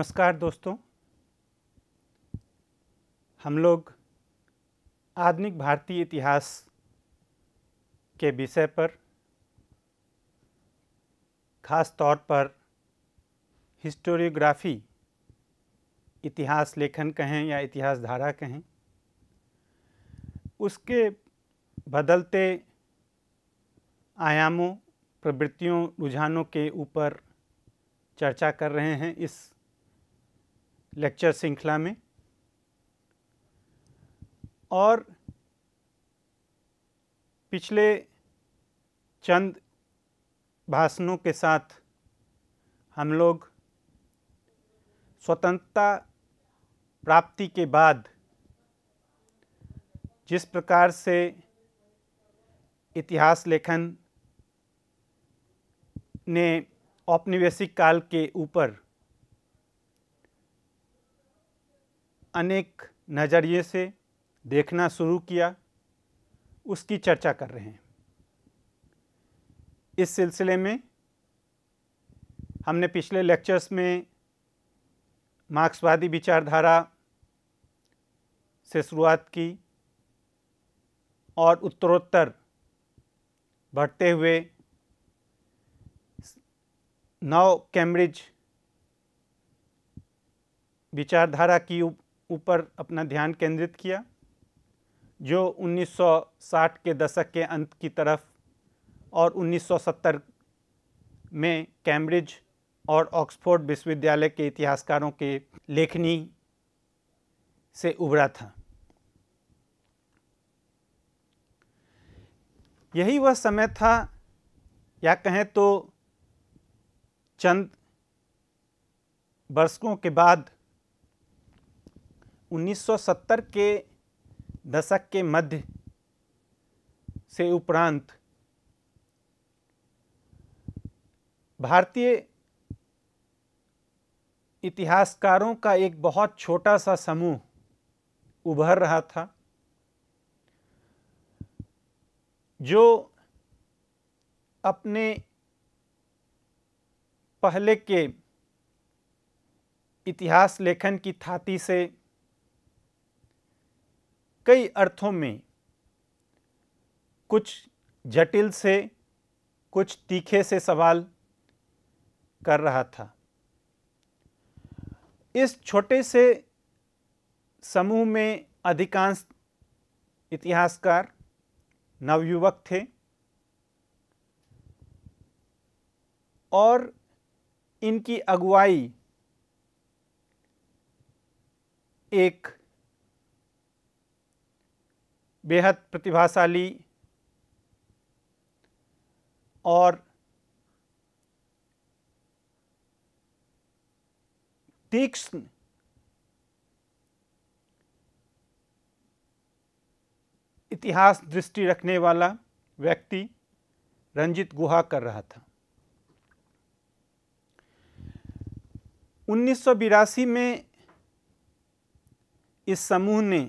नमस्कार दोस्तों हम लोग आधुनिक भारतीय इतिहास के विषय पर ख़ास तौर पर हिस्टोरियोग्राफी इतिहास लेखन कहें या इतिहास धारा कहें उसके बदलते आयामों प्रवृत्तियों रुझानों के ऊपर चर्चा कर रहे हैं इस लेक्चर श्रृंखला में और पिछले चंद भाषणों के साथ हम लोग स्वतंत्रता प्राप्ति के बाद जिस प्रकार से इतिहास लेखन ने औपनिवेशिक काल के ऊपर अनेक नज़रिए से देखना शुरू किया उसकी चर्चा कर रहे हैं इस सिलसिले में हमने पिछले लेक्चर्स में मार्क्सवादी विचारधारा से शुरुआत की और उत्तरोत्तर बढ़ते हुए नौ कैम्ब्रिज विचारधारा की ऊपर अपना ध्यान केंद्रित किया जो 1960 के दशक के अंत की तरफ और 1970 में कैम्ब्रिज और ऑक्सफोर्ड विश्वविद्यालय के इतिहासकारों के लेखनी से उभरा था यही वह समय था या कहें तो चंद वर्षों के बाद 1970 के दशक के मध्य से उपरांत भारतीय इतिहासकारों का एक बहुत छोटा सा समूह उभर रहा था जो अपने पहले के इतिहास लेखन की थाती से कई अर्थों में कुछ जटिल से कुछ तीखे से सवाल कर रहा था इस छोटे से समूह में अधिकांश इतिहासकार नवयुवक थे और इनकी अगुवाई एक बेहद प्रतिभाशाली और तीक्ष्ण इतिहास दृष्टि रखने वाला व्यक्ति रंजित गुहा कर रहा था उन्नीस में इस समूह ने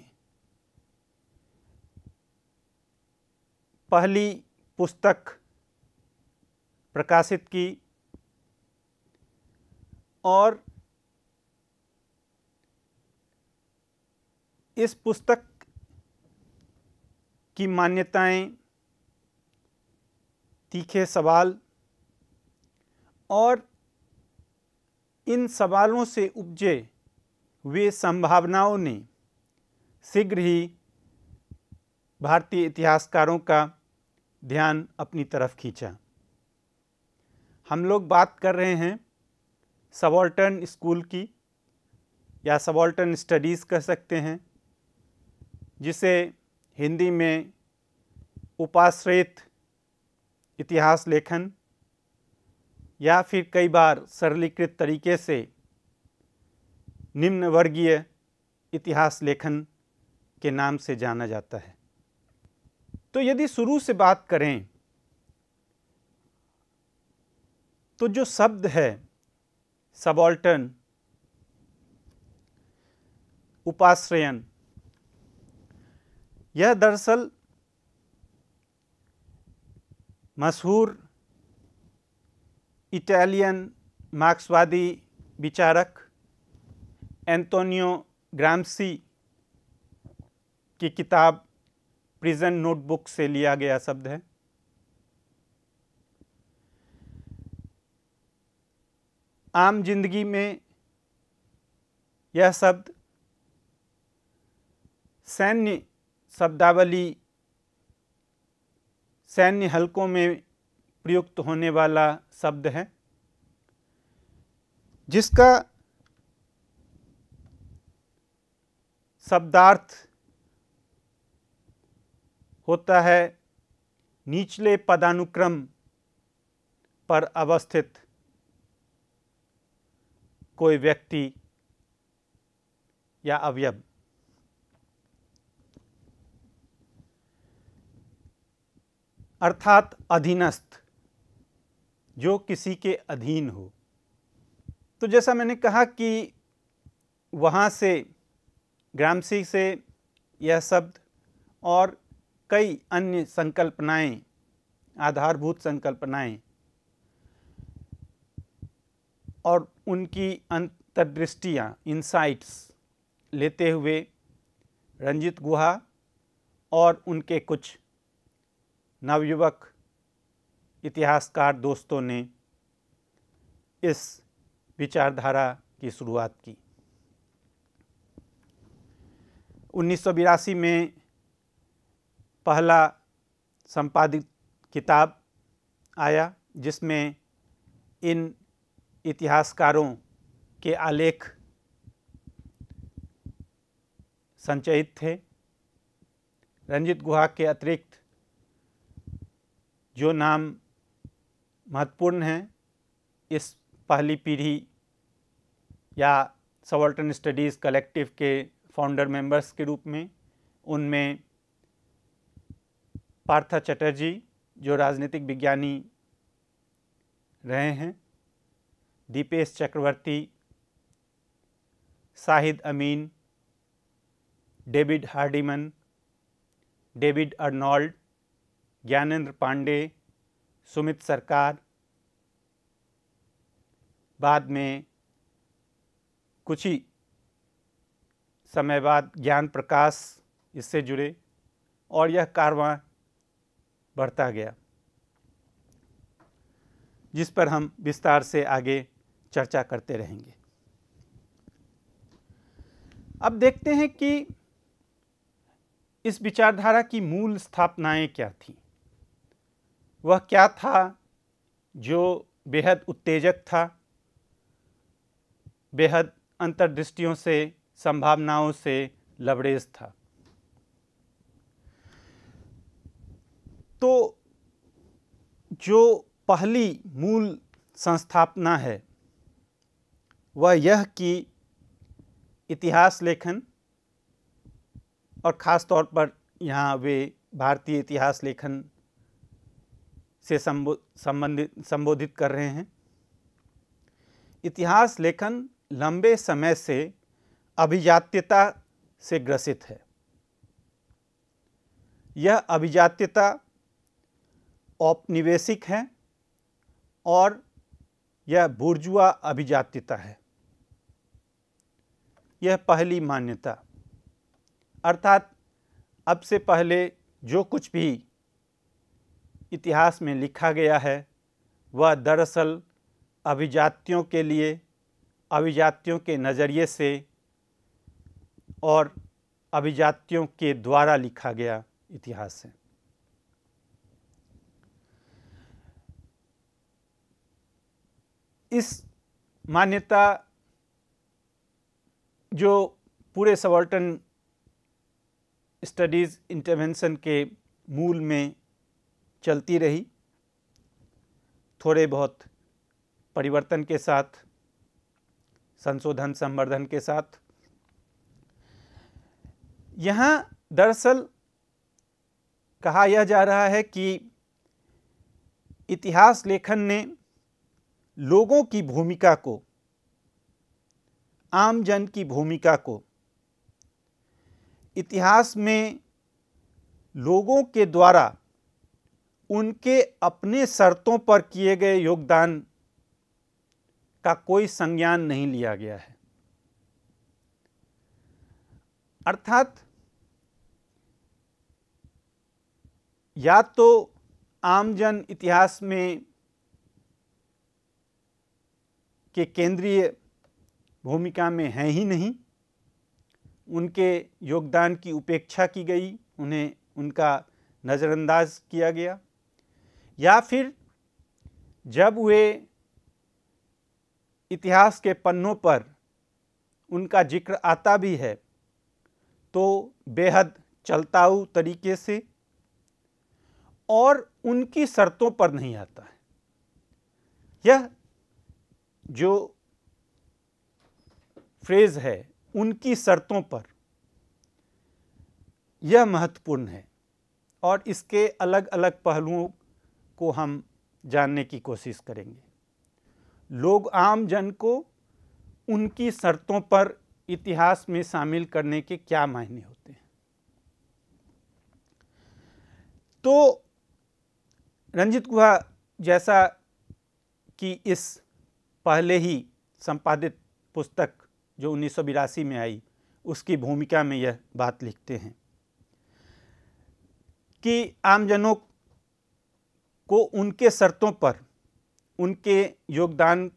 पहली पुस्तक प्रकाशित की और इस पुस्तक की मान्यताएं, तीखे सवाल और इन सवालों से उपजे वे संभावनाओं ने शीघ्र ही भारतीय इतिहासकारों का ध्यान अपनी तरफ खींचा हम लोग बात कर रहे हैं सबॉल्टन स्कूल की या सबॉल्टन स्टडीज़ कह सकते हैं जिसे हिंदी में उपाश्रित इतिहास लेखन या फिर कई बार सरलीकृत तरीके से निम्न वर्गीय इतिहास लेखन के नाम से जाना जाता है तो यदि शुरू से बात करें तो जो शब्द है सबॉल्टन उपाश्रयन यह दरअसल मशहूर इटालियन मार्क्सवादी विचारक एंटोनियो ग्राम्सी की किताब प्रिजन नोटबुक से लिया गया शब्द है आम जिंदगी में यह शब्द सैन्य शब्दावली सैन्य हलकों में प्रयुक्त होने वाला शब्द है जिसका शब्दार्थ होता है निचले पदानुक्रम पर अवस्थित कोई व्यक्ति या अवयव अर्थात अधीनस्थ जो किसी के अधीन हो तो जैसा मैंने कहा कि वहाँ से ग्रामसी से यह शब्द और कई अन्य संकल्पनाएं आधारभूत संकल्पनाएं और उनकी अंतर्दृष्टियाँ इंसाइट्स लेते हुए रंजित गुहा और उनके कुछ नवयुवक इतिहासकार दोस्तों ने इस विचारधारा की शुरुआत की उन्नीस में पहला संपादित किताब आया जिसमें इन इतिहासकारों के आलेख संचयित थे रंजित गुहा के अतिरिक्त जो नाम महत्वपूर्ण हैं इस पहली पीढ़ी या सवर्टन स्टडीज़ कलेक्टिव के फाउंडर मेंबर्स के रूप में उनमें पार्थ चटर्जी जो राजनीतिक विज्ञानी रहे हैं Dipesh Chakrabarty Shahid Amin David Hardiman David Arnold Gyanendra Pandey Sumit Sarkar बाद में कुछ ही समय बाद ज्ञान प्रकाश इससे जुड़े और यह कारवां बढ़ता गया जिस पर हम विस्तार से आगे चर्चा करते रहेंगे अब देखते हैं कि इस विचारधारा की मूल स्थापनाएं क्या थी वह क्या था जो बेहद उत्तेजक था बेहद अंतर्दृष्टियों से संभावनाओं से लबरेज था तो जो पहली मूल संस्थापना है वह यह कि इतिहास लेखन और ख़ास तौर पर यहाँ वे भारतीय इतिहास लेखन से संबंधित संबोधित कर रहे हैं इतिहास लेखन लंबे समय से अभिजात्यता से ग्रसित है यह अभिजात्यता औपनिवेशिक हैं और यह बुर्जुआ अभिजातिता है यह पहली मान्यता अर्थात अब से पहले जो कुछ भी इतिहास में लिखा गया है वह दरअसल अभिजातियों के लिए अभिजातियों के नज़रिए से और अभिजातियों के द्वारा लिखा गया इतिहास है इस मान्यता जो पूरे सवर्टन स्टडीज़ इंटरवेंशन के मूल में चलती रही थोड़े बहुत परिवर्तन के साथ संशोधन संवर्धन के साथ यहाँ दरअसल कहा यह जा रहा है कि इतिहास लेखन ने लोगों की भूमिका को आमजन की भूमिका को इतिहास में लोगों के द्वारा उनके अपने शर्तों पर किए गए योगदान का कोई संज्ञान नहीं लिया गया है अर्थात या तो आमजन इतिहास में के केंद्रीय भूमिका में हैं ही नहीं उनके योगदान की उपेक्षा की गई उन्हें उनका नज़रअंदाज किया गया या फिर जब वे इतिहास के पन्नों पर उनका जिक्र आता भी है तो बेहद चलताऊ तरीके से और उनकी शर्तों पर नहीं आता है यह जो फ्रेज़ है उनकी शर्तों पर यह महत्वपूर्ण है और इसके अलग अलग पहलुओं को हम जानने की कोशिश करेंगे लोग आम जन को उनकी शर्तों पर इतिहास में शामिल करने के क्या मायने होते हैं तो रंजित गुहा जैसा कि इस पहले ही संपादित पुस्तक जो उन्नीस में आई उसकी भूमिका में यह बात लिखते हैं कि आमजनों को उनके शर्तों पर उनके योगदान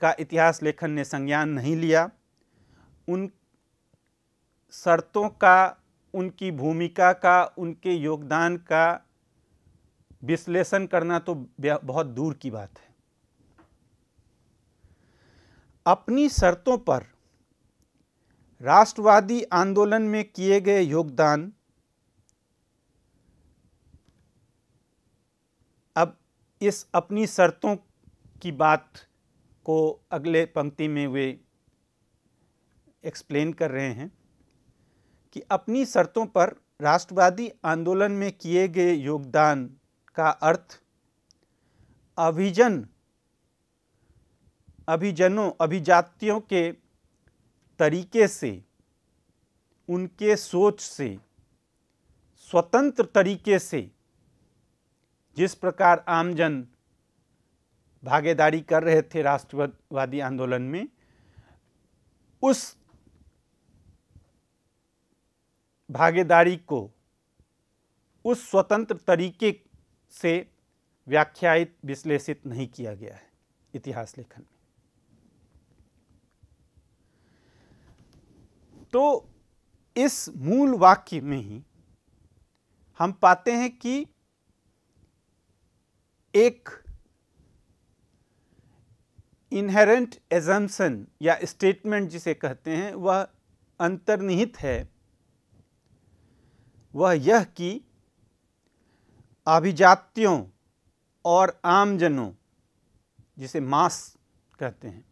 का इतिहास लेखन ने संज्ञान नहीं लिया उन शर्तों का उनकी भूमिका का उनके योगदान का विश्लेषण करना तो बहुत दूर की बात है अपनी शर्तों पर राष्ट्रवादी आंदोलन में किए गए योगदान अब इस अपनी शर्तों की बात को अगले पंक्ति में वे एक्सप्लेन कर रहे हैं कि अपनी शर्तों पर राष्ट्रवादी आंदोलन में किए गए योगदान का अर्थ अभिजन अभिजनों अभिजातियों के तरीके से उनके सोच से स्वतंत्र तरीके से जिस प्रकार आमजन भागीदारी कर रहे थे राष्ट्रवादी आंदोलन में उस भागीदारी को उस स्वतंत्र तरीके से व्याख्यायित विश्लेषित नहीं किया गया है इतिहास लेखन में तो इस मूल वाक्य में ही हम पाते हैं कि एक इनहेरेंट एजम्सन या स्टेटमेंट जिसे कहते हैं वह अंतर्निहित है वह यह कि अभिजातियों और आमजनों जिसे मास कहते हैं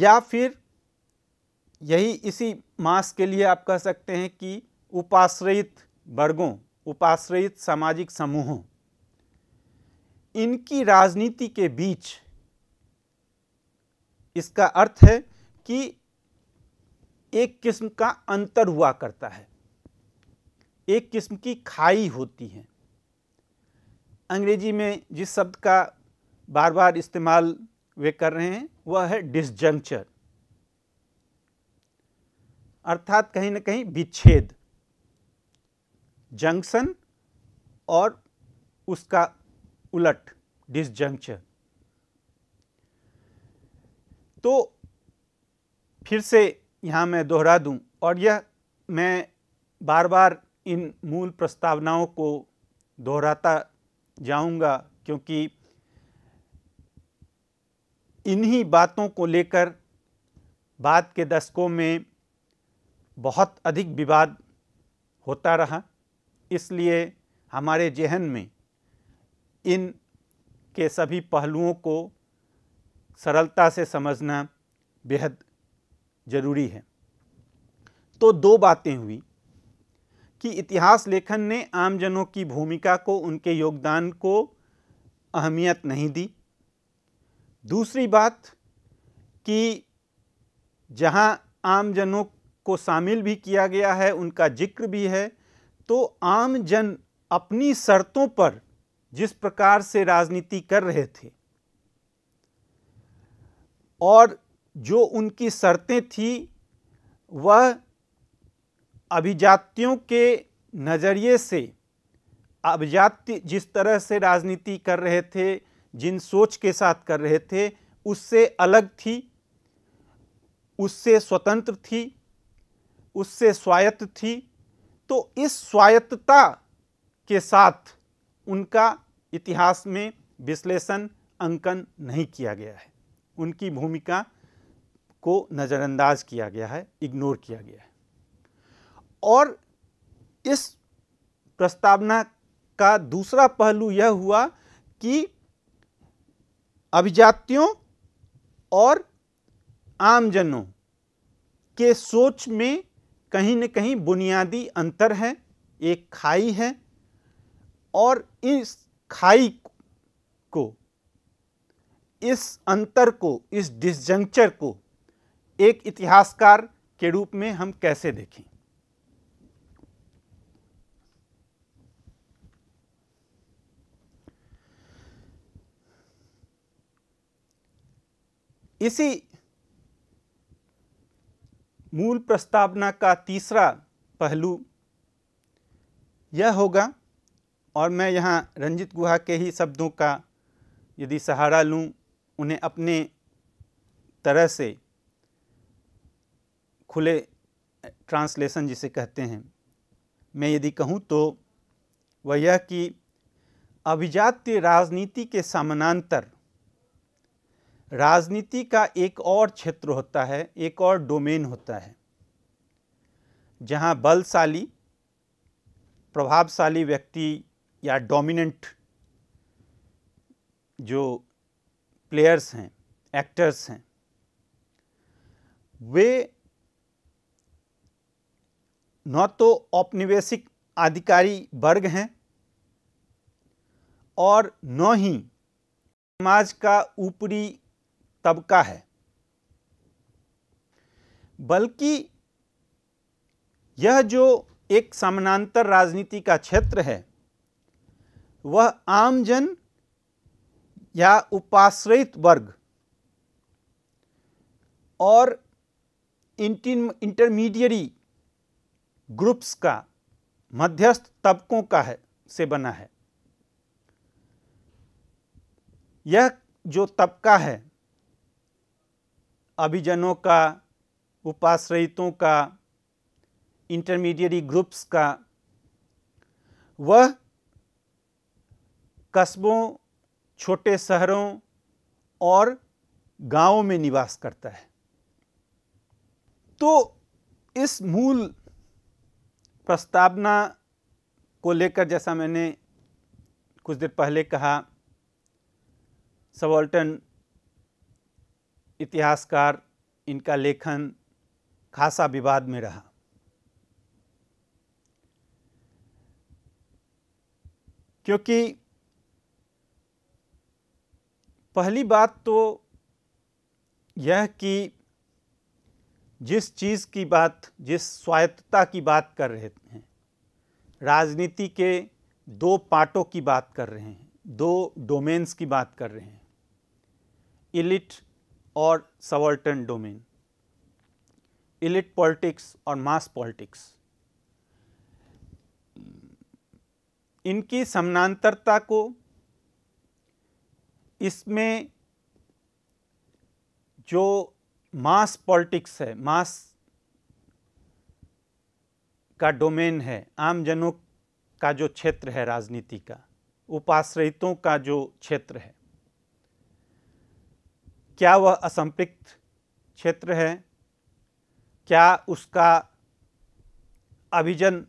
या फिर यही इसी मास के लिए आप कह सकते हैं कि उपाश्रयित वर्गों उपाश्रयित सामाजिक समूहों इनकी राजनीति के बीच इसका अर्थ है कि एक किस्म का अंतर हुआ करता है एक किस्म की खाई होती है अंग्रेजी में जिस शब्द का बार बार इस्तेमाल वे कर रहे हैं वह है डिसजंक्चर अर्थात कहीं ना कहीं विच्छेद जंक्शन और उसका उलट डिसजंक्चर तो फिर से यहाँ मैं दोहरा दूं और यह मैं बार बार इन मूल प्रस्तावनाओं को दोहराता जाऊंगा क्योंकि इन्हीं बातों को लेकर बाद के दशकों में बहुत अधिक विवाद होता रहा इसलिए हमारे जहन में इन के सभी पहलुओं को सरलता से समझना बेहद ज़रूरी है तो दो बातें हुई कि इतिहास लेखन ने आमजनों की भूमिका को उनके योगदान को अहमियत नहीं दी दूसरी बात कि जहां आमजनों को शामिल भी किया गया है उनका जिक्र भी है तो आमजन अपनी शर्तों पर जिस प्रकार से राजनीति कर रहे थे और जो उनकी शर्तें थी वह अभिजातियों के नज़रिए से अभिजात जिस तरह से राजनीति कर रहे थे जिन सोच के साथ कर रहे थे उससे अलग थी उससे स्वतंत्र थी उससे स्वायत्त थी तो इस स्वायत्तता के साथ उनका इतिहास में विश्लेषण अंकन नहीं किया गया है उनकी भूमिका को नज़रअंदाज किया गया है इग्नोर किया गया है और इस प्रस्तावना का दूसरा पहलू यह हुआ कि अभिजातियों और आमजनों के सोच में कहीं न कहीं बुनियादी अंतर है एक खाई है और इस खाई को इस अंतर को इस डिसजंक्चर को एक इतिहासकार के रूप में हम कैसे देखें इसी मूल प्रस्तावना का तीसरा पहलू यह होगा और मैं यहाँ रंजित गुहा के ही शब्दों का यदि सहारा लूँ उन्हें अपने तरह से खुले ट्रांसलेशन जिसे कहते हैं मैं यदि कहूँ तो वह यह कि अभिजात्य राजनीति के समानांतर राजनीति का एक और क्षेत्र होता है एक और डोमेन होता है जहां बलशाली प्रभावशाली व्यक्ति या डोमिनेंट जो प्लेयर्स हैं एक्टर्स हैं वे न तो औपनिवेशिक अधिकारी वर्ग हैं और न ही समाज का ऊपरी तबका है बल्कि यह जो एक समानांतर राजनीति का क्षेत्र है वह आमजन या उपाश्रित वर्ग और इंटरमीडियरी ग्रुप्स का मध्यस्थ तबकों का है से बना है यह जो तबका है अभिजनों का उपाश्रयितों का इंटरमीडिएटी ग्रुप्स का वह कस्बों छोटे शहरों और गांवों में निवास करता है तो इस मूल प्रस्तावना को लेकर जैसा मैंने कुछ देर पहले कहा सबॉल्टन इतिहासकार इनका लेखन खासा विवाद में रहा क्योंकि पहली बात तो यह कि जिस चीज़ की बात जिस स्वायत्तता की बात कर रहे हैं राजनीति के दो पार्टों की बात कर रहे हैं दो डोमेन्स की बात कर रहे हैं इलिट और सवर्टन डोमेन इलिट पॉलिटिक्स और मास पॉलिटिक्स इनकी समानांतरता को इसमें जो मास पॉलिटिक्स है मास का डोमेन है आमजनों का जो क्षेत्र है राजनीति का उपाश्रयितों का जो क्षेत्र है क्या वह असंपृक्त क्षेत्र है क्या उसका अभिजन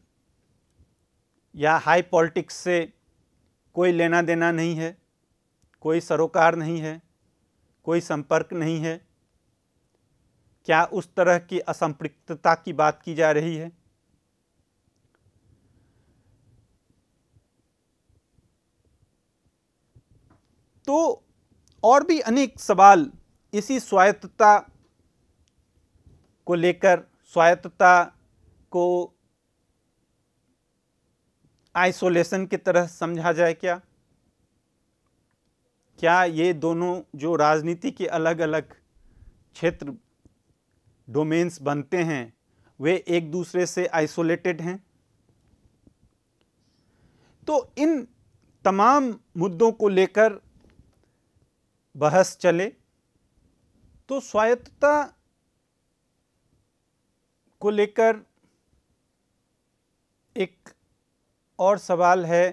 या हाई पॉलिटिक्स से कोई लेना देना नहीं है कोई सरोकार नहीं है कोई संपर्क नहीं है क्या उस तरह की असंपृक्तता की बात की जा रही है तो और भी अनेक सवाल इसी स्वायत्तता को लेकर स्वायत्तता को आइसोलेशन की तरह समझा जाए क्या क्या ये दोनों जो राजनीति के अलग अलग क्षेत्र डोमेन्स बनते हैं वे एक दूसरे से आइसोलेटेड हैं तो इन तमाम मुद्दों को लेकर बहस चले तो स्वायत्तता को लेकर एक और सवाल है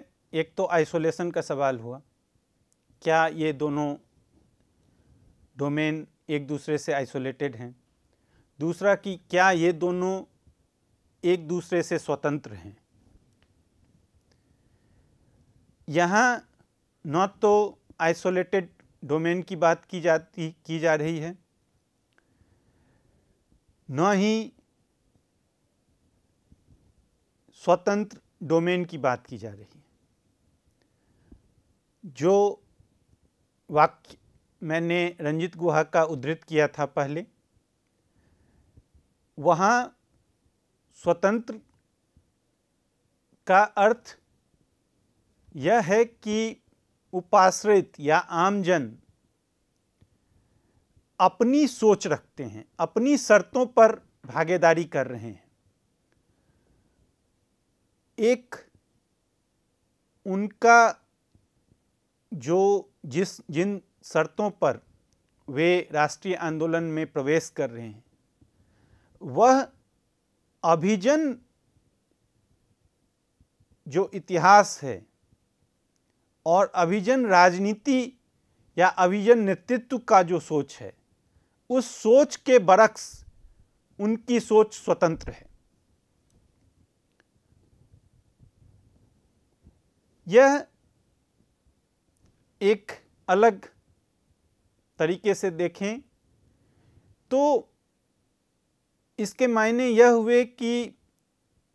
एक तो आइसोलेशन का सवाल हुआ क्या ये दोनों डोमेन एक दूसरे से आइसोलेटेड हैं दूसरा कि क्या ये दोनों एक दूसरे से स्वतंत्र हैं यहाँ न तो आइसोलेटेड डोमेन की बात की जाती की जा रही है न ही स्वतंत्र डोमेन की बात की जा रही है जो वाक्य मैंने रंजित गुहा का उद्धृत किया था पहले वहाँ स्वतंत्र का अर्थ यह है कि उपाश्रित या आमजन अपनी सोच रखते हैं अपनी शर्तों पर भागीदारी कर रहे हैं एक उनका जो जिस जिन शर्तों पर वे राष्ट्रीय आंदोलन में प्रवेश कर रहे हैं वह अभिजन जो इतिहास है और अभिजन राजनीति या अभिजन नेतृत्व का जो सोच है उस सोच के बरक्स उनकी सोच स्वतंत्र है यह एक अलग तरीके से देखें तो इसके मायने यह हुए कि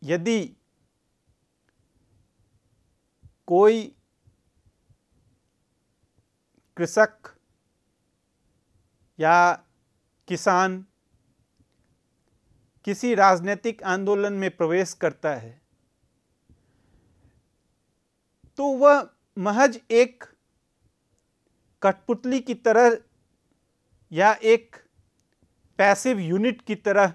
यदि कोई कृषक या किसान किसी राजनीतिक आंदोलन में प्रवेश करता है तो वह महज एक कठपुतली की तरह या एक पैसिव यूनिट की तरह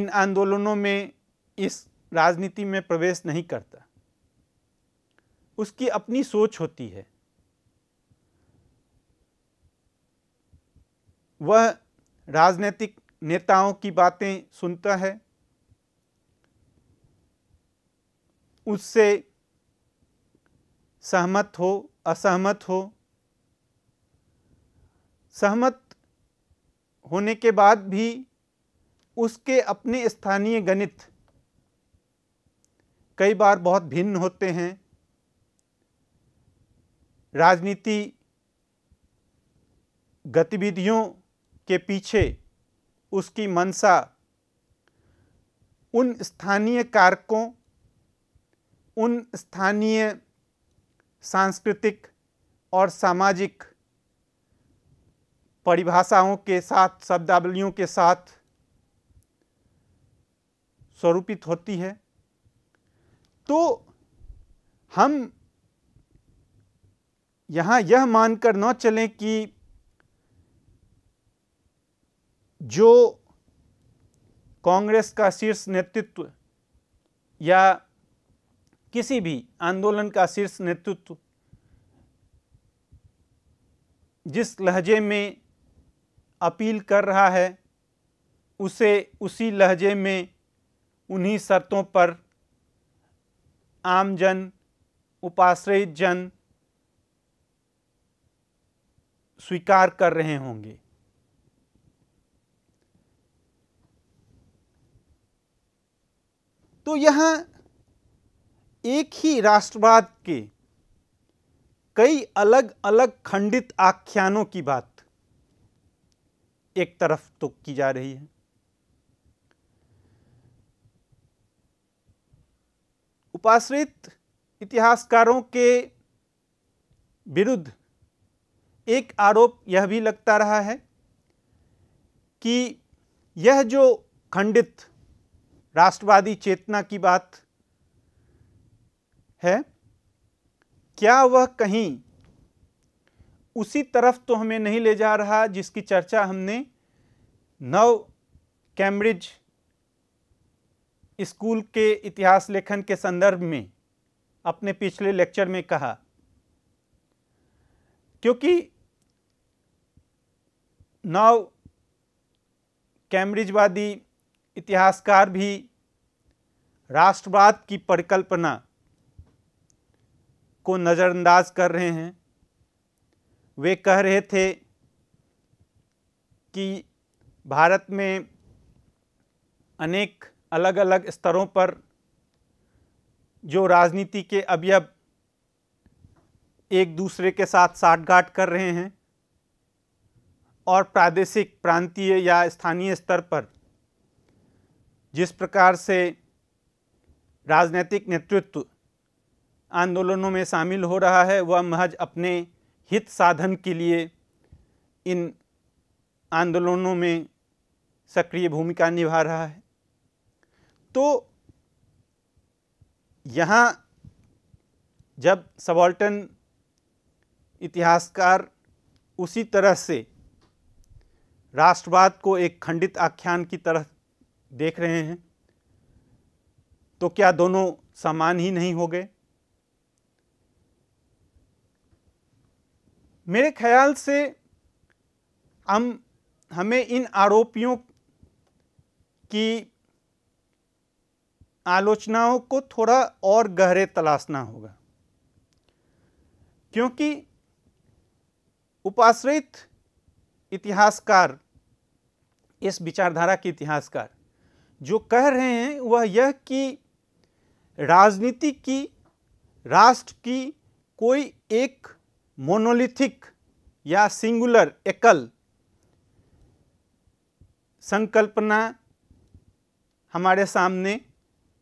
इन आंदोलनों में इस राजनीति में प्रवेश नहीं करता उसकी अपनी सोच होती है वह राजनीतिक नेताओं की बातें सुनता है उससे सहमत हो असहमत हो सहमत होने के बाद भी उसके अपने स्थानीय गणित कई बार बहुत भिन्न होते हैं राजनीति गतिविधियों के पीछे उसकी मंशा उन स्थानीय कारकों उन स्थानीय सांस्कृतिक और सामाजिक परिभाषाओं के साथ शब्दावलियों के साथ स्वरूपित होती है तो हम यहाँ यह मानकर न चलें कि जो कांग्रेस का शीर्ष नेतृत्व या किसी भी आंदोलन का शीर्ष नेतृत्व जिस लहजे में अपील कर रहा है उसे उसी लहजे में उन्हीं शर्तों पर आमजन उपाश्रयित जन स्वीकार कर रहे होंगे तो यहां एक ही राष्ट्रवाद के कई अलग अलग खंडित आख्यानों की बात एक तरफ तो की जा रही है उपाश्रित इतिहासकारों के विरुद्ध एक आरोप यह भी लगता रहा है कि यह जो खंडित राष्ट्रवादी चेतना की बात है क्या वह कहीं उसी तरफ तो हमें नहीं ले जा रहा जिसकी चर्चा हमने नव कैम्ब्रिज स्कूल के इतिहास लेखन के संदर्भ में अपने पिछले लेक्चर में कहा क्योंकि नौ कैम्ब्रिजवादी इतिहासकार भी राष्ट्रवाद की परिकल्पना को नज़रअंदाज कर रहे हैं वे कह रहे थे कि भारत में अनेक अलग अलग स्तरों पर जो राजनीति के अब एक दूसरे के साथ साठगांठ कर रहे हैं और प्रादेशिक प्रांतीय या स्थानीय स्तर पर जिस प्रकार से राजनीतिक नेतृत्व आंदोलनों में शामिल हो रहा है वह महज अपने हित साधन के लिए इन आंदोलनों में सक्रिय भूमिका निभा रहा है तो यहाँ जब सबॉल्टन इतिहासकार उसी तरह से राष्ट्रवाद को एक खंडित आख्यान की तरह देख रहे हैं तो क्या दोनों समान ही नहीं हो गए मेरे ख्याल से हम हमें इन आरोपियों की आलोचनाओं को थोड़ा और गहरे तलाशना होगा क्योंकि उपाश्रित इतिहासकार इस विचारधारा के इतिहासकार जो कह रहे हैं वह यह कि राजनीति की राष्ट्र की कोई एक मोनोलिथिक या सिंगुलर एकल संकल्पना हमारे सामने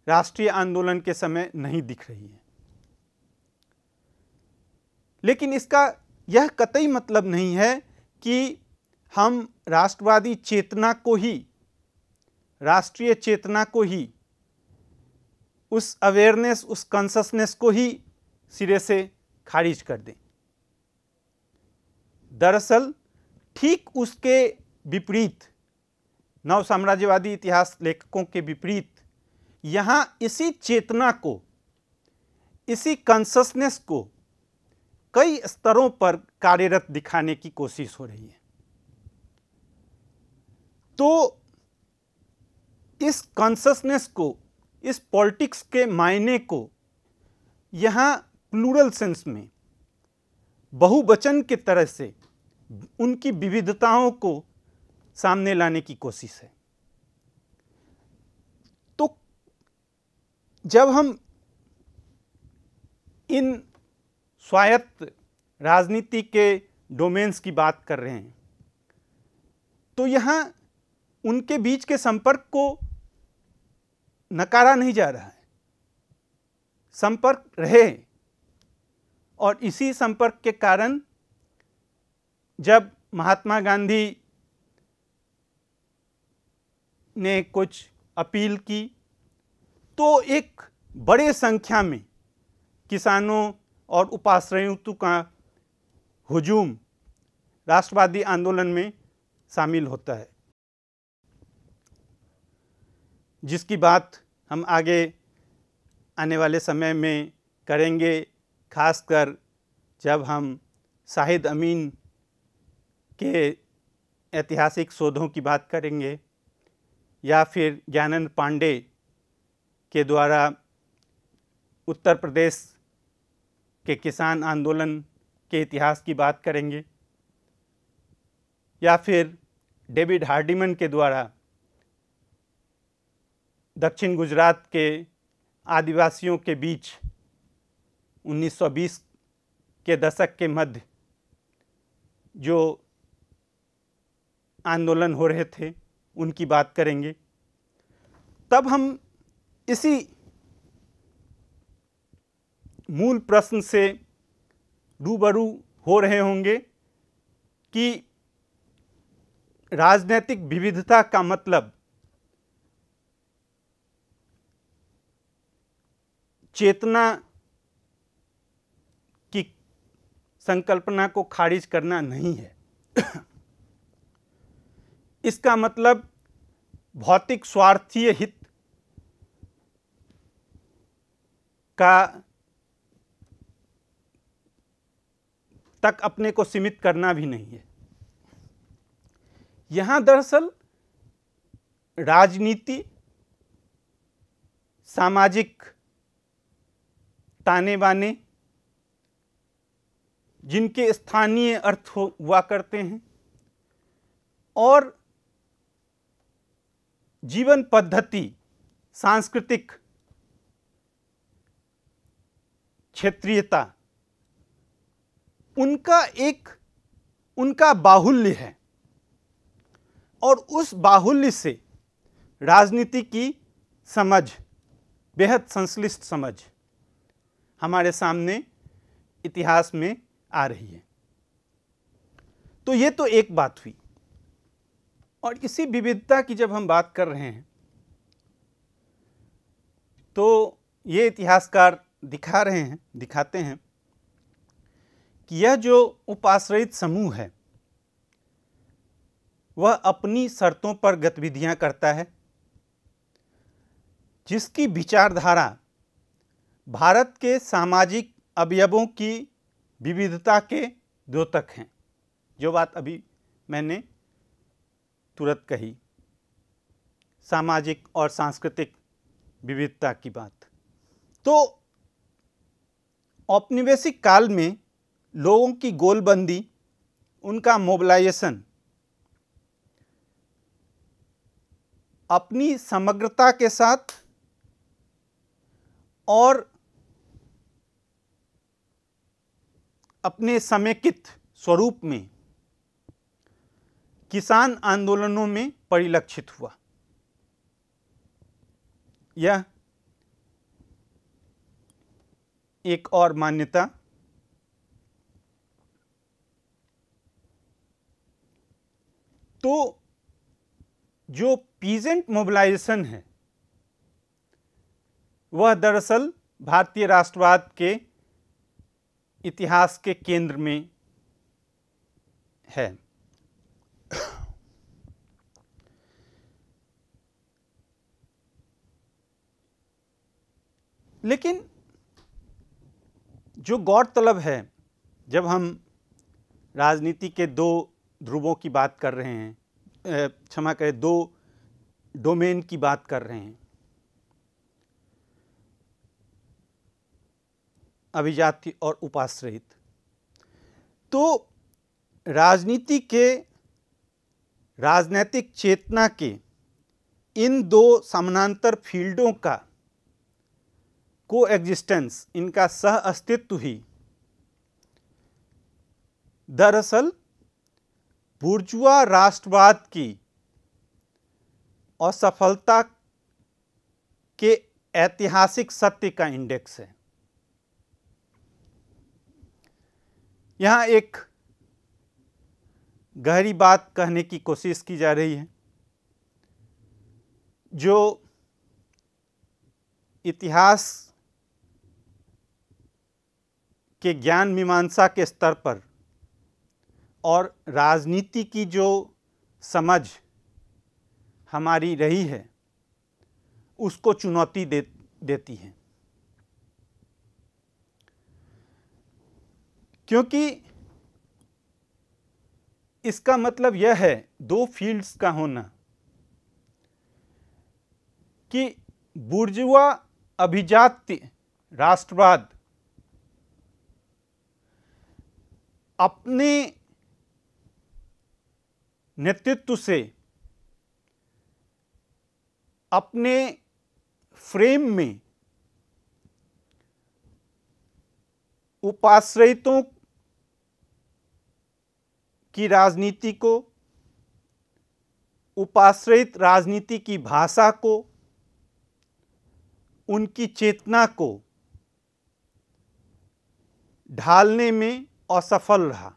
राष्ट्रीय आंदोलन के समय नहीं दिख रही है लेकिन इसका यह कतई मतलब नहीं है कि हम राष्ट्रवादी चेतना को ही राष्ट्रीय चेतना को ही उस अवेयरनेस उस कॉन्सनेस को ही सिरे से खारिज कर दें दरअसल ठीक उसके विपरीत नव साम्राज्यवादी इतिहास लेखकों के विपरीत यहाँ इसी चेतना को इसी कॉन्सनेस को कई स्तरों पर कार्यरत दिखाने की कोशिश हो रही है तो इस कॉन्सनेस को इस पॉलिटिक्स के मायने को यहाँ प्लूरल सेंस में बहुवचन के तरह से उनकी विविधताओं को सामने लाने की कोशिश है तो जब हम इन स्वायत्त राजनीति के डोमेन्स की बात कर रहे हैं तो यहाँ उनके बीच के संपर्क को नकारा नहीं जा रहा है संपर्क रहे और इसी संपर्क के कारण जब महात्मा गांधी ने कुछ अपील की तो एक बड़े संख्या में किसानों और उपाश्रयुक्त का हुजूम राष्ट्रवादी आंदोलन में शामिल होता है जिसकी बात हम आगे आने वाले समय में करेंगे खासकर जब हम शाहिद अमीन के ऐतिहासिक शोधों की बात करेंगे या फिर ज्ञानंद पांडे के द्वारा उत्तर प्रदेश के किसान आंदोलन के इतिहास की बात करेंगे या फिर डेविड हार्डिमन के द्वारा दक्षिण गुजरात के आदिवासियों के बीच 1920 के दशक के मध्य जो आंदोलन हो रहे थे उनकी बात करेंगे तब हम इसी मूल प्रश्न से रूबरू हो रहे होंगे कि राजनीतिक विविधता का मतलब चेतना की संकल्पना को खारिज करना नहीं है इसका मतलब भौतिक स्वार्थीय हित का तक अपने को सीमित करना भी नहीं है यहां दरअसल राजनीति सामाजिक ताने बाने जिनके स्थानीय अर्थ हुआ करते हैं और जीवन पद्धति सांस्कृतिक क्षेत्रीयता उनका एक उनका बाहुल्य है और उस बाहुल्य से राजनीति की समझ बेहद संश्लिष्ट समझ हमारे सामने इतिहास में आ रही है तो ये तो एक बात हुई और इसी विविधता की जब हम बात कर रहे हैं तो ये इतिहासकार दिखा रहे हैं दिखाते हैं कि यह जो उपाश्रयित समूह है वह अपनी शर्तों पर गतिविधियां करता है जिसकी विचारधारा भारत के सामाजिक अवयवों की विविधता के द्योतक हैं जो बात अभी मैंने तुरंत कही सामाजिक और सांस्कृतिक विविधता की बात तो औपनिवेशिक काल में लोगों की गोलबंदी उनका मोबलाइजेशन अपनी समग्रता के साथ और अपने समेकित स्वरूप में किसान आंदोलनों में परिलक्षित हुआ यह एक और मान्यता तो जो पीजेंट मोबिलाइजेशन है वह दरअसल भारतीय राष्ट्रवाद के इतिहास के केंद्र में है लेकिन जो गौरतलब है जब हम राजनीति के दो ध्रुवों की बात कर रहे हैं क्षमा करें दो डोमेन की बात कर रहे हैं अभिजाति और उपाश्रहित तो राजनीति के राजनैतिक चेतना के इन दो समानांतर फील्डों का को एग्जिस्टेंस इनका सह अस्तित्व ही दरअसल बुर्जुआ राष्ट्रवाद की असफलता के ऐतिहासिक सत्य का इंडेक्स है यहाँ एक गहरी बात कहने की कोशिश की जा रही है जो इतिहास के ज्ञान मीमांसा के स्तर पर और राजनीति की जो समझ हमारी रही है उसको चुनौती दे देती है क्योंकि इसका मतलब यह है दो फील्ड्स का होना कि बुर्जुआ अभिजात्य राष्ट्रवाद अपने नेतृत्व से अपने फ्रेम में उपाश्रयितों की राजनीति को उपाश्रित राजनीति की भाषा को उनकी चेतना को ढालने में असफल रहा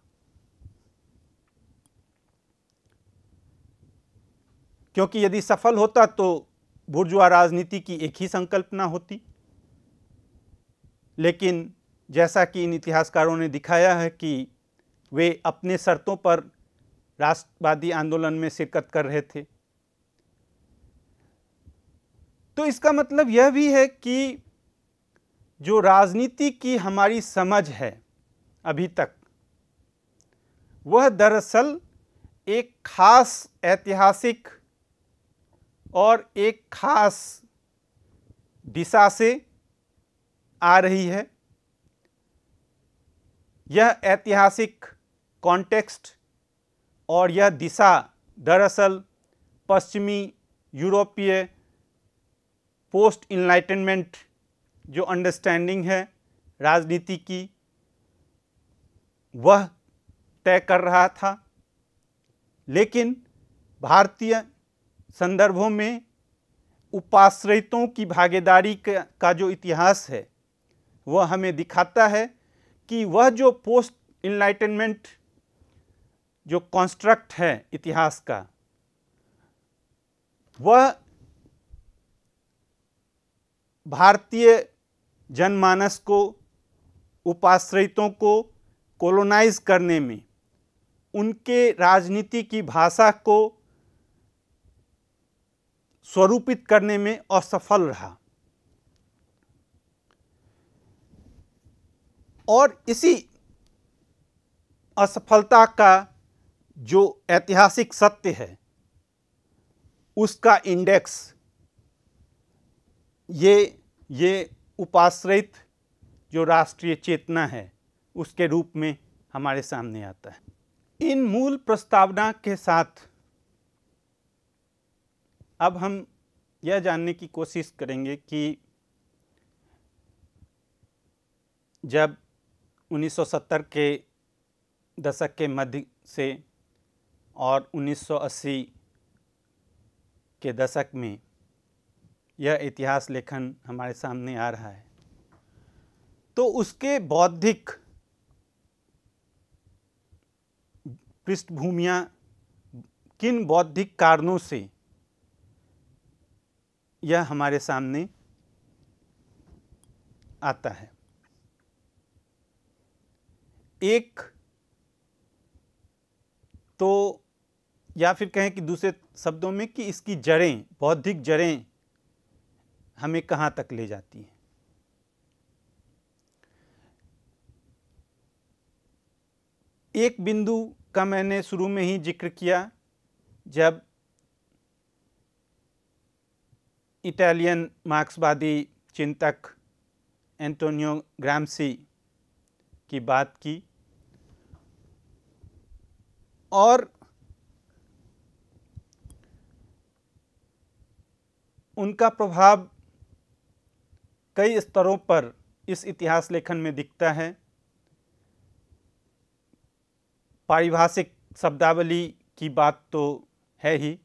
क्योंकि यदि सफल होता तो बुर्जुआ राजनीति की एक ही संकल्पना होती लेकिन जैसा कि इन इतिहासकारों ने दिखाया है कि वे अपने शर्तों पर राष्ट्रवादी आंदोलन में शिरकत कर रहे थे तो इसका मतलब यह भी है कि जो राजनीति की हमारी समझ है अभी तक वह दरअसल एक खास ऐतिहासिक और एक खास दिशा से आ रही है यह ऐतिहासिक कॉन्टेक्स्ट और यह दिशा दरअसल पश्चिमी यूरोपीय पोस्ट इन्लाइटनमेंट जो अंडरस्टैंडिंग है राजनीति की वह तय कर रहा था लेकिन भारतीय संदर्भों में उपाश्रितों की भागीदारी का जो इतिहास है वह हमें दिखाता है कि वह जो पोस्ट इन्लाइटनमेंट जो कॉन्स्ट्रक्ट है इतिहास का वह भारतीय जनमानस को उपाश्रितों को कॉलोनाइज करने में उनके राजनीति की भाषा को स्वरूपित करने में असफल रहा और इसी असफलता का जो ऐतिहासिक सत्य है उसका इंडेक्स ये ये उपाश्रित जो राष्ट्रीय चेतना है उसके रूप में हमारे सामने आता है इन मूल प्रस्तावना के साथ अब हम यह जानने की कोशिश करेंगे कि जब 1970 के दशक के मध्य से और 1980 के दशक में यह इतिहास लेखन हमारे सामने आ रहा है तो उसके बौद्धिक पृष्ठभूमियाँ किन बौद्धिक कारणों से यह हमारे सामने आता है एक तो या फिर कहें कि दूसरे शब्दों में कि इसकी जड़ें बौद्धिक जड़ें हमें कहाँ तक ले जाती हैं एक बिंदु का मैंने शुरू में ही जिक्र किया जब इटालियन मार्क्सवादी चिंतक एंटोनियो ग्रामसी की बात की और उनका प्रभाव कई स्तरों पर इस इतिहास लेखन में दिखता है पारिभाषिक शब्दावली की बात तो है ही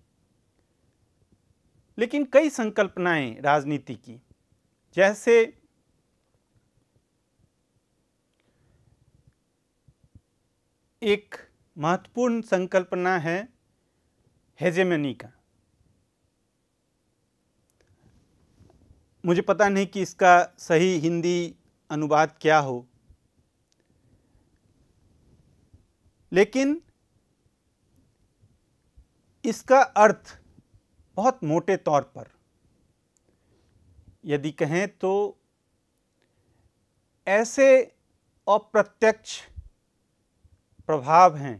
लेकिन कई संकल्पनाएं राजनीति की जैसे एक महत्वपूर्ण संकल्पना है हेजेमनी का मुझे पता नहीं कि इसका सही हिंदी अनुवाद क्या हो लेकिन इसका अर्थ बहुत मोटे तौर पर यदि कहें तो ऐसे अप्रत्यक्ष प्रभाव हैं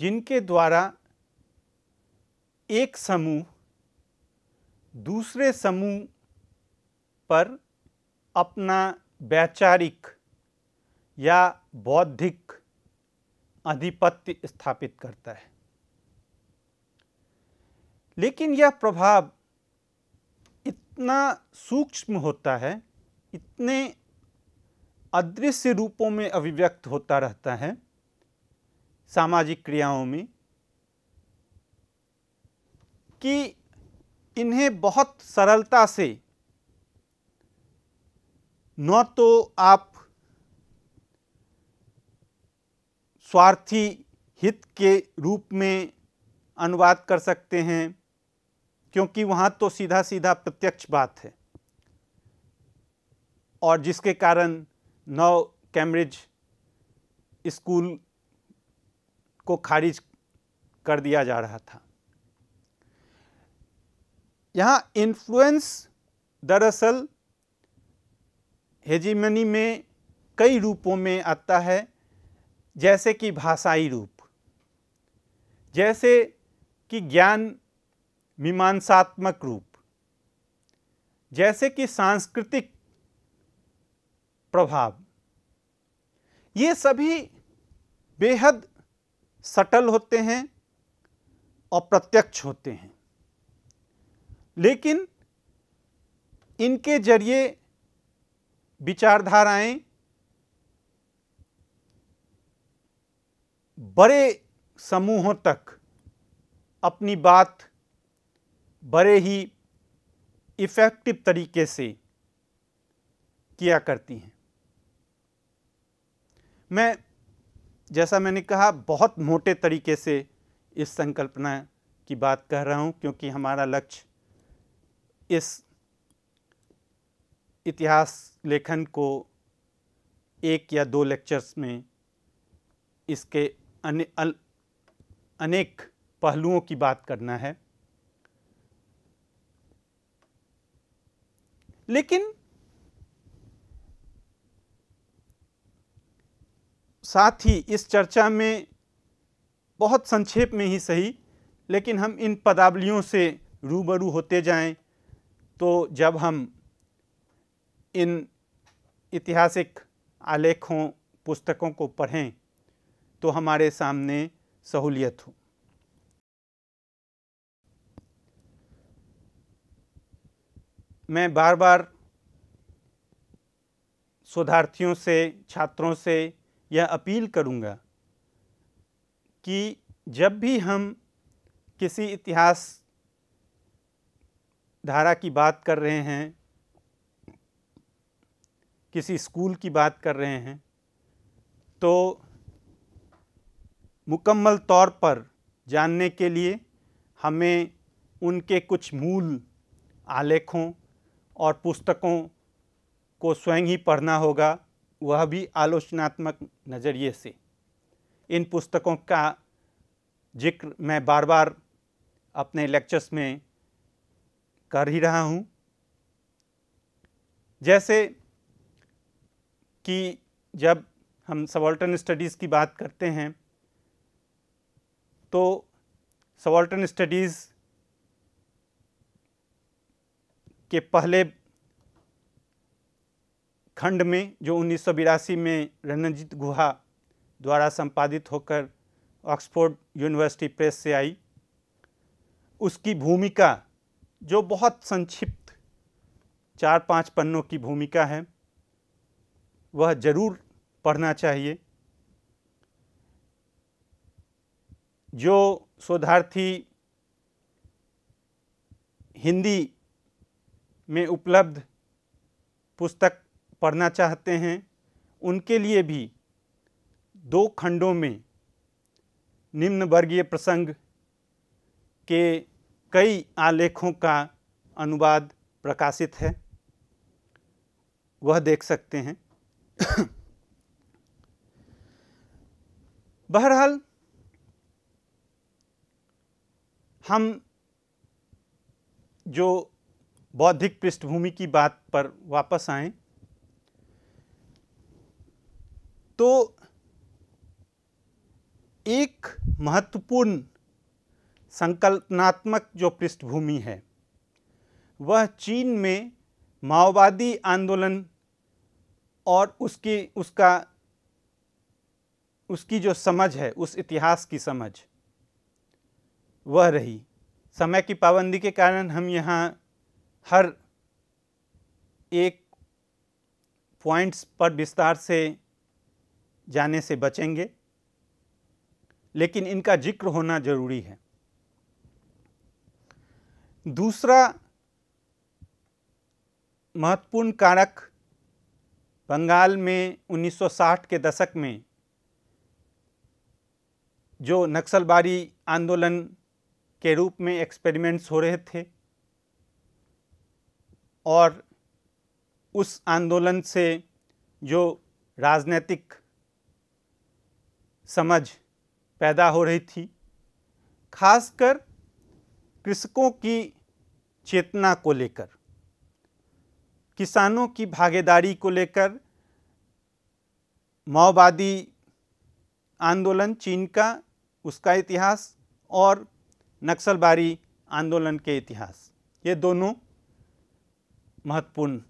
जिनके द्वारा एक समूह दूसरे समूह पर अपना वैचारिक या बौद्धिक आधिपत्य स्थापित करता है लेकिन यह प्रभाव इतना सूक्ष्म होता है इतने अदृश्य रूपों में अभिव्यक्त होता रहता है सामाजिक क्रियाओं में कि इन्हें बहुत सरलता से न तो आप स्वार्थी हित के रूप में अनुवाद कर सकते हैं क्योंकि वहाँ तो सीधा सीधा प्रत्यक्ष बात है और जिसके कारण नौ कैम्ब्रिज स्कूल को खारिज कर दिया जा रहा था यहाँ इन्फ्लुएंस दरअसल हेजीमनी में कई रूपों में आता है जैसे कि भाषाई रूप जैसे कि ज्ञान मीमांसात्मक रूप जैसे कि सांस्कृतिक प्रभाव ये सभी बेहद सटल होते हैं और प्रत्यक्ष होते हैं लेकिन इनके जरिए विचारधाराएं बड़े समूहों तक अपनी बात बड़े ही इफ़ेक्टिव तरीके से किया करती हैं मैं जैसा मैंने कहा बहुत मोटे तरीके से इस संकल्पना की बात कह रहा हूं क्योंकि हमारा लक्ष्य इस इतिहास लेखन को एक या दो लेक्चर्स में इसके अने, अल, अनेक पहलुओं की बात करना है लेकिन साथ ही इस चर्चा में बहुत संक्षेप में ही सही लेकिन हम इन पदावलियों से रूबरू होते जाएं तो जब हम इन ऐतिहासिक आलेखों पुस्तकों को पढ़ें तो हमारे सामने सहूलियत हो मैं बार बार शोधार्थियों से छात्रों से यह अपील करूंगा कि जब भी हम किसी इतिहास धारा की बात कर रहे हैं किसी स्कूल की बात कर रहे हैं तो मुकम्मल तौर पर जानने के लिए हमें उनके कुछ मूल आलेखों और पुस्तकों को स्वयं ही पढ़ना होगा वह भी आलोचनात्मक नज़रिए से इन पुस्तकों का जिक्र मैं बार बार अपने लेक्चर्स में कर ही रहा हूँ जैसे कि जब हम सवाल्टन स्टडीज़ की बात करते हैं तो सवाल्टन स्टडीज़ के पहले खंड में जो उन्नीस में रणजीत गुहा द्वारा संपादित होकर ऑक्सफोर्ड यूनिवर्सिटी प्रेस से आई उसकी भूमिका जो बहुत संक्षिप्त चार पांच पन्नों की भूमिका है वह जरूर पढ़ना चाहिए जो शोधार्थी हिंदी में उपलब्ध पुस्तक पढ़ना चाहते हैं उनके लिए भी दो खंडों में निम्न वर्गीय प्रसंग के कई आलेखों का अनुवाद प्रकाशित है वह देख सकते हैं बहरहाल हम जो बौद्धिक पृष्ठभूमि की बात पर वापस आए तो एक महत्वपूर्ण संकल्पनात्मक जो पृष्ठभूमि है वह चीन में माओवादी आंदोलन और उसकी उसका उसकी जो समझ है उस इतिहास की समझ वह रही समय की पाबंदी के कारण हम यहाँ हर एक पॉइंट्स पर विस्तार से जाने से बचेंगे लेकिन इनका जिक्र होना ज़रूरी है दूसरा महत्वपूर्ण कारक बंगाल में 1960 के दशक में जो नक्सलबारी आंदोलन के रूप में एक्सपेरिमेंट्स हो रहे थे और उस आंदोलन से जो राजनीतिक समझ पैदा हो रही थी खासकर कृषकों की चेतना को लेकर किसानों की भागीदारी को लेकर माओवादी आंदोलन चीन का उसका इतिहास और नक्सलबारी आंदोलन के इतिहास ये दोनों महत्वपूर्ण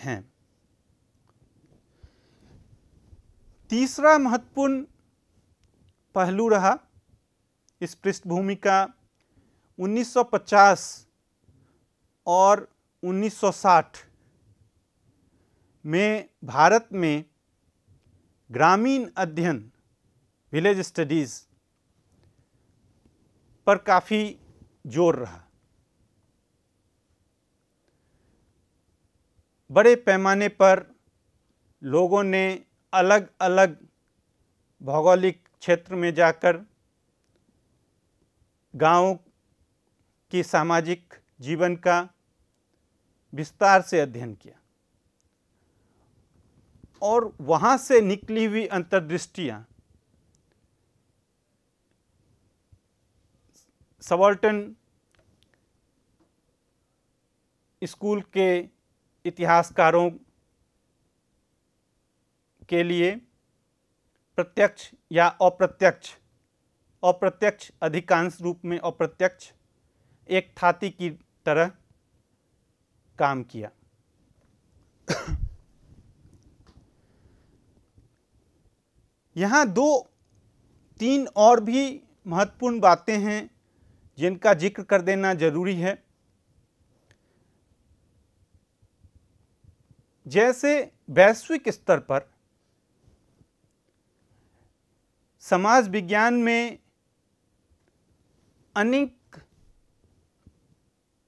हैं तीसरा महत्वपूर्ण पहलू रहा इस पृष्ठभूमि का 1950 और 1960 में भारत में ग्रामीण अध्ययन विलेज स्टडीज़ पर काफ़ी जोर रहा बड़े पैमाने पर लोगों ने अलग अलग भौगोलिक क्षेत्र में जाकर गाँव की सामाजिक जीवन का विस्तार से अध्ययन किया और वहाँ से निकली हुई अंतर्दृष्टियाँ सवर्टन स्कूल के इतिहासकारों के लिए प्रत्यक्ष या अप्रत्यक्ष अप्रत्यक्ष अधिकांश रूप में अप्रत्यक्ष एक थाती की तरह काम किया यहाँ दो तीन और भी महत्वपूर्ण बातें हैं जिनका जिक्र कर देना जरूरी है जैसे वैश्विक स्तर पर समाज विज्ञान में अनेक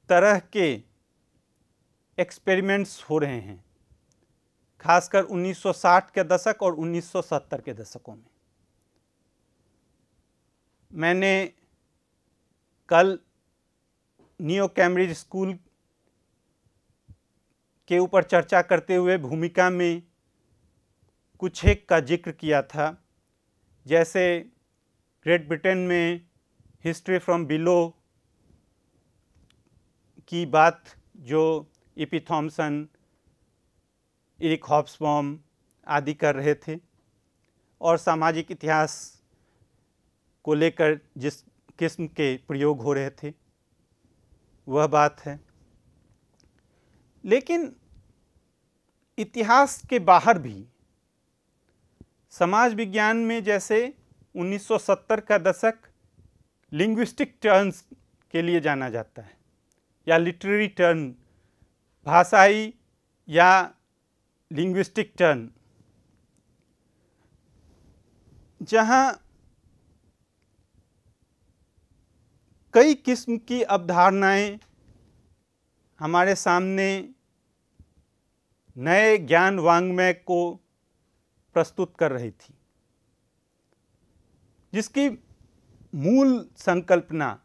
तरह के एक्सपेरिमेंट्स हो रहे हैं खासकर 1960 के दशक और 1970 के दशकों में मैंने कल न्यू कैम्ब्रिज स्कूल के ऊपर चर्चा करते हुए भूमिका में कुछ एक का जिक्र किया था जैसे ग्रेट ब्रिटेन में हिस्ट्री फ्रॉम बिलो की बात जो E P P Thompson Eric Hobsbawm आदि कर रहे थे और सामाजिक इतिहास को लेकर जिस किस्म के प्रयोग हो रहे थे वह बात है लेकिन इतिहास के बाहर भी समाज विज्ञान में जैसे 1970 का दशक लिंग्विस्टिक टर्न्स के लिए जाना जाता है या लिटरेरी टर्न भाषाई या लिंग्विस्टिक टर्न जहाँ कई किस्म की अवधारणाएं हमारे सामने नए ज्ञान वांग्मय को प्रस्तुत कर रही थी जिसकी मूल संकल्पना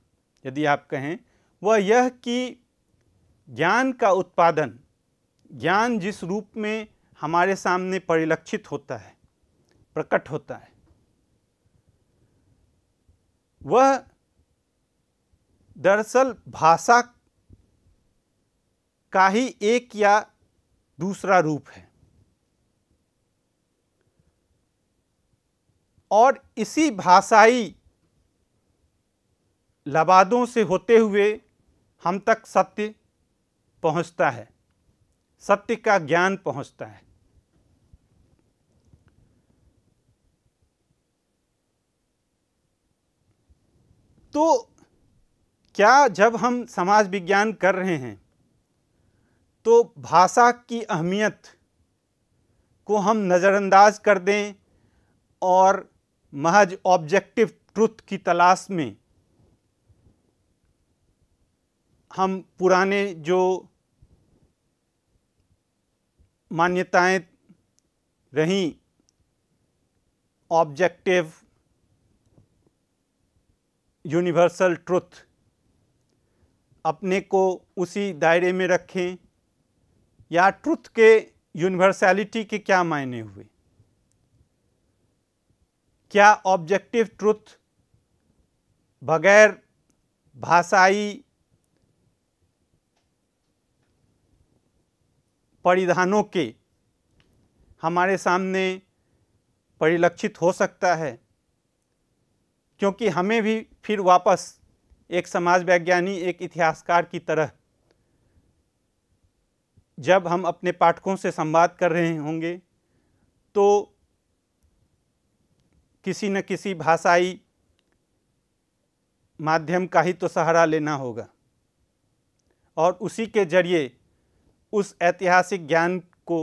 यदि आप कहें वह यह कि ज्ञान का उत्पादन ज्ञान जिस रूप में हमारे सामने परिलक्षित होता है प्रकट होता है वह दरअसल भाषा का ही एक या दूसरा रूप है और इसी भाषाई लबादों से होते हुए हम तक सत्य पहुंचता है सत्य का ज्ञान पहुंचता है तो क्या जब हम समाज विज्ञान कर रहे हैं तो भाषा की अहमियत को हम नज़रअंदाज कर दें और महज ऑब्जेक्टिव ट्रुथ की तलाश में हम पुराने जो मान्यताएं रहीं ऑब्जेक्टिव यूनिवर्सल ट्रुथ अपने को उसी दायरे में रखें या ट्रुथ के यूनिवर्सैलिटी के क्या मायने हुए क्या ऑब्जेक्टिव ट्रुथ बगैर भाषाई परिधानों के हमारे सामने परिलक्षित हो सकता है क्योंकि हमें भी फिर वापस एक समाज वैज्ञानी एक इतिहासकार की तरह जब हम अपने पाठकों से संवाद कर रहे होंगे तो किसी न किसी भाषाई माध्यम का ही तो सहारा लेना होगा और उसी के जरिए उस ऐतिहासिक ज्ञान को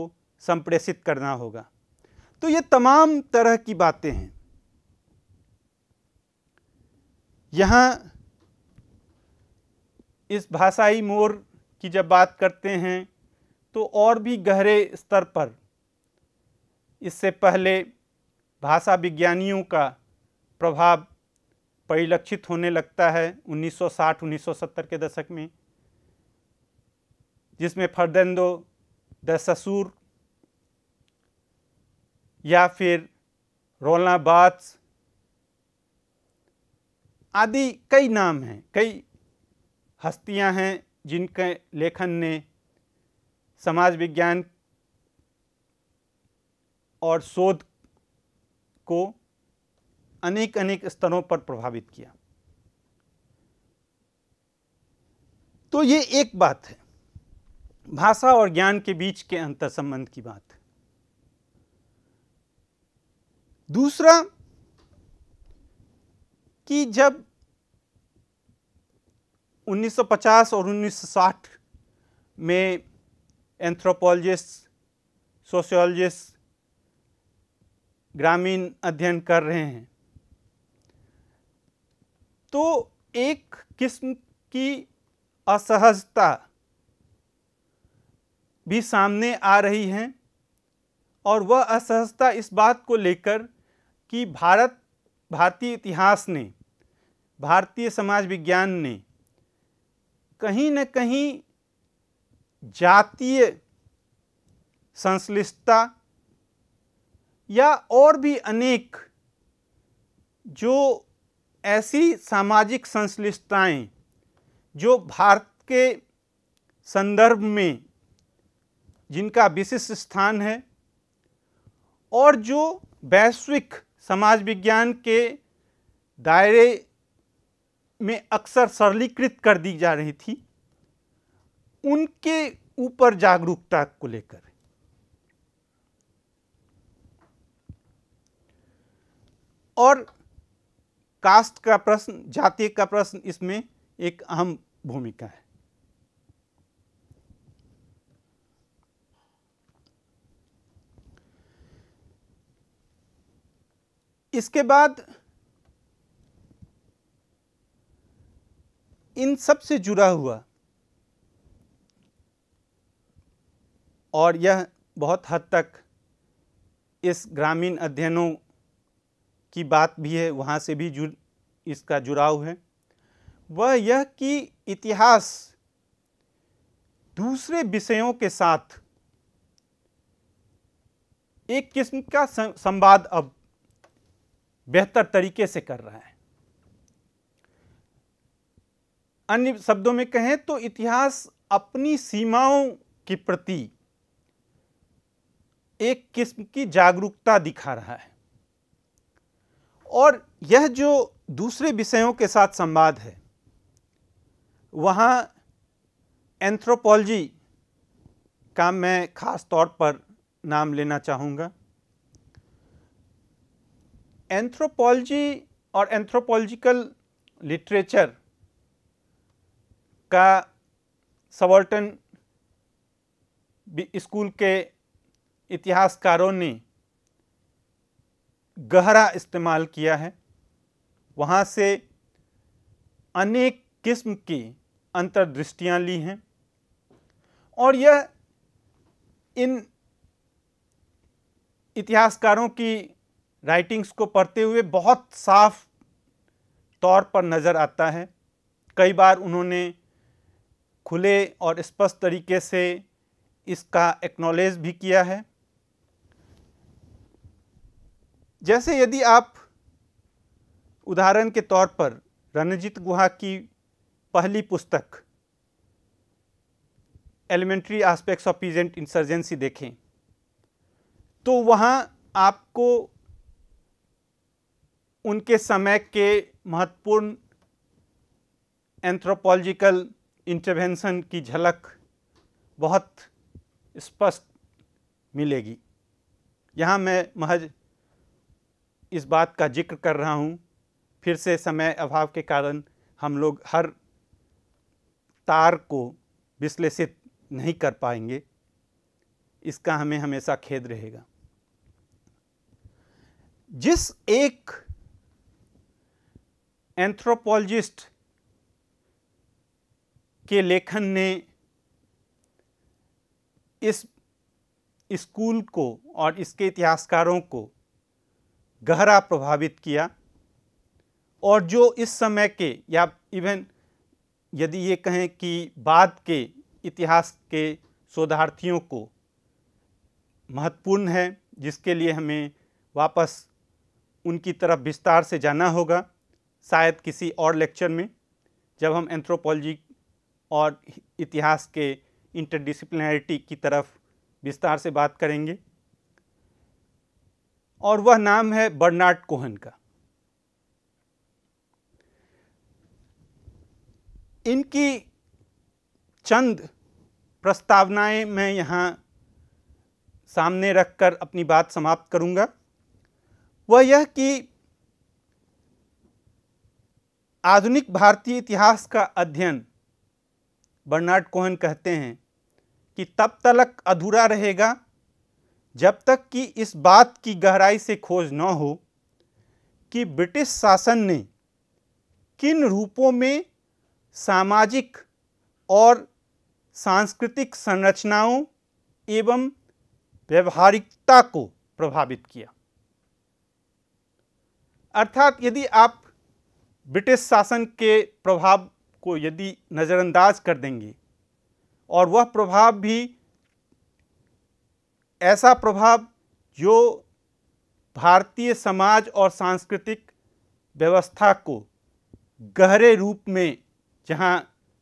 संप्रेषित करना होगा तो ये तमाम तरह की बातें हैं यहाँ इस भाषाई मोर की जब बात करते हैं तो और भी गहरे स्तर पर इससे पहले भाषा विज्ञानियों का प्रभाव परिलक्षित होने लगता है 1960-1970 के दशक में जिसमें फर्देंदो द ससुर या फिर रोलना बाथ आदि कई नाम हैं कई हस्तियां हैं जिनके लेखन ने समाज विज्ञान और शोध को अनेक अनेक स्तरों पर प्रभावित किया तो ये एक बात है भाषा और ज्ञान के बीच के अंतर संबंध की बात दूसरा कि जब 1950 और 1960 में एंथ्रोपोलॉजिस्ट सोशियोलॉजिस्ट ग्रामीण अध्ययन कर रहे हैं तो एक किस्म की असहजता भी सामने आ रही हैं और वह असहजता इस बात को लेकर कि भारत भारतीय इतिहास ने भारतीय समाज विज्ञान ने कहीं न कहीं जातीय संश्लिष्टता या और भी अनेक जो ऐसी सामाजिक संश्लिष्टताएँ जो भारत के संदर्भ में जिनका विशिष्ट स्थान है और जो वैश्विक समाज विज्ञान के दायरे में अक्सर सरलीकृत कर दी जा रही थी उनके ऊपर जागरूकता को लेकर और कास्ट का प्रश्न जाति का प्रश्न इसमें एक अहम भूमिका है इसके बाद इन सब से जुड़ा हुआ और यह बहुत हद तक इस ग्रामीण अध्ययनों की बात भी है वहाँ से भी जुड़ इसका जुड़ाव है वह यह कि इतिहास दूसरे विषयों के साथ एक किस्म का संवाद अब बेहतर तरीके से कर रहा है अन्य शब्दों में कहें तो इतिहास अपनी सीमाओं के प्रति एक किस्म की जागरूकता दिखा रहा है और यह जो दूसरे विषयों के साथ संवाद है वहाँ एंथ्रोपोलॉजी का मैं ख़ास तौर पर नाम लेना चाहूँगा एंथ्रोपोलॉजी और एंथ्रोपोलॉजिकल लिटरेचर का सवर्टन स्कूल के इतिहासकारों ने गहरा इस्तेमाल किया है वहाँ से अनेक किस्म की अंतर्दृष्टियाँ ली हैं और यह इन इतिहासकारों की राइटिंग्स को पढ़ते हुए बहुत साफ तौर पर नज़र आता है कई बार उन्होंने खुले और स्पष्ट तरीके से इसका एक्नॉलेज भी किया है जैसे यदि आप उदाहरण के तौर पर रणजीत गुहा की पहली पुस्तक elementary aspects of peasant insurgency देखें तो वहाँ आपको उनके समय के महत्वपूर्ण एंथ्रोपोलॉजिकल इंटरवेंशन की झलक बहुत स्पष्ट मिलेगी यहाँ मैं महज इस बात का जिक्र कर रहा हूँ फिर से समय अभाव के कारण हम लोग हर तार को विश्लेषित नहीं कर पाएंगे इसका हमें हमेशा खेद रहेगा जिस एक एंथ्रोपोलॉजिस्ट के लेखन ने इस स्कूल को और इसके इतिहासकारों को गहरा प्रभावित किया और जो इस समय के या इवन यदि ये कहें कि बाद के इतिहास के शोधार्थियों को महत्वपूर्ण है जिसके लिए हमें वापस उनकी तरफ विस्तार से जाना होगा शायद किसी और लेक्चर में जब हम एंथ्रोपोलॉजी और इतिहास के इंटरडिसिप्लिनरिटी की तरफ विस्तार से बात करेंगे और वह नाम है बर्नार्ड कोहन का इनकी चंद प्रस्तावनाएं मैं यहाँ सामने रखकर अपनी बात समाप्त करूँगा वह यह कि आधुनिक भारतीय इतिहास का अध्ययन बर्नार्ड कोहन कहते हैं कि तब तक अधूरा रहेगा जब तक कि इस बात की गहराई से खोज न हो कि ब्रिटिश शासन ने किन रूपों में सामाजिक और सांस्कृतिक संरचनाओं एवं व्यवहारिकता को प्रभावित किया अर्थात यदि आप ब्रिटिश शासन के प्रभाव को यदि नज़रअंदाज कर देंगे और वह प्रभाव भी ऐसा प्रभाव जो भारतीय समाज और सांस्कृतिक व्यवस्था को गहरे रूप में जहाँ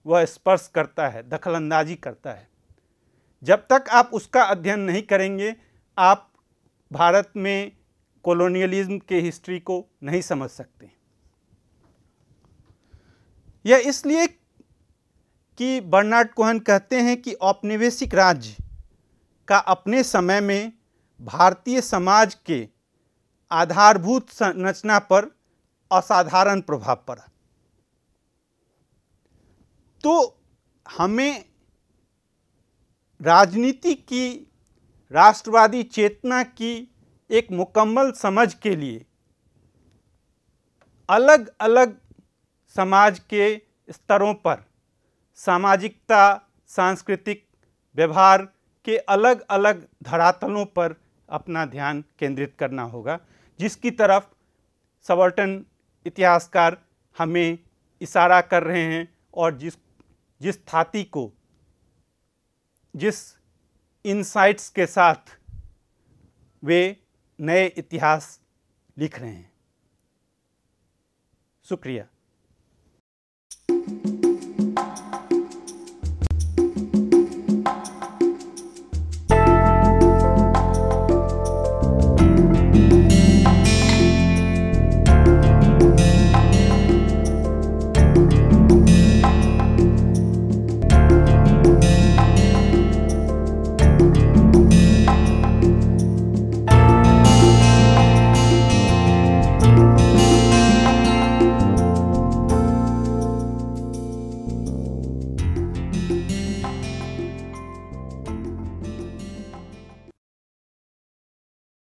वह स्पर्श करता है दखलंदाजी करता है जब तक आप उसका अध्ययन नहीं करेंगे आप भारत में कॉलोनियलिज्म के हिस्ट्री को नहीं समझ सकते यह इसलिए कि बर्नार्ड कोहन कहते हैं कि औपनिवेशिक राज्य का अपने समय में भारतीय समाज के आधारभूत संरचना पर असाधारण प्रभाव पड़ा तो हमें राजनीति की राष्ट्रवादी चेतना की एक मुकम्मल समझ के लिए अलग अलग समाज के स्तरों पर सामाजिकता सांस्कृतिक व्यवहार के अलग अलग धरातलों पर अपना ध्यान केंद्रित करना होगा जिसकी तरफ सवर्टन इतिहासकार हमें इशारा कर रहे हैं और जिस जिस थाती को जिस इनसाइट्स के साथ वे नए इतिहास लिख रहे हैं शुक्रिया